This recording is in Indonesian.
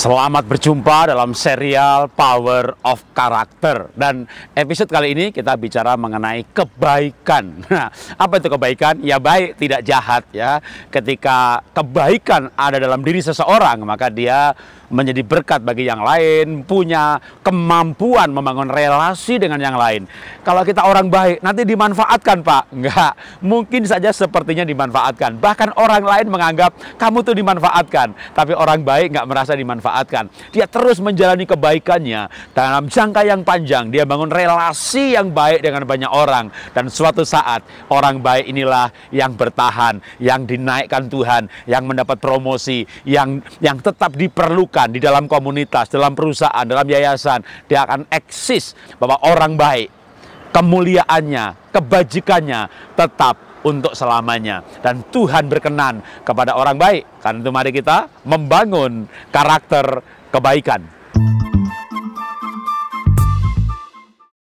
Selamat berjumpa dalam serial Power of Character dan episode kali ini kita bicara mengenai kebaikan. Nah, apa itu kebaikan? Ya baik, tidak jahat ya. Ketika kebaikan ada dalam diri seseorang, maka dia menjadi berkat bagi yang lain, punya kemampuan membangun relasi dengan yang lain. Kalau kita orang baik, nanti dimanfaatkan, Pak. Enggak, mungkin saja sepertinya dimanfaatkan. Bahkan orang lain menganggap kamu tuh dimanfaatkan, tapi orang baik enggak merasa dimanfaatkan dimanfaatkan. Dia terus menjalani kebaikannya dalam jangka yang panjang. Dia bangun relasi yang baik dengan banyak orang. Dan suatu saat orang baik inilah yang bertahan, yang dinaikkan Tuhan, yang mendapat promosi, yang yang tetap diperlukan di dalam komunitas, dalam perusahaan, dalam yayasan. Dia akan eksis bahwa orang baik kemuliaannya, kebajikannya tetap untuk selamanya. Dan Tuhan berkenan kepada orang baik. Karena itu mari kita membangun karakter kebaikan.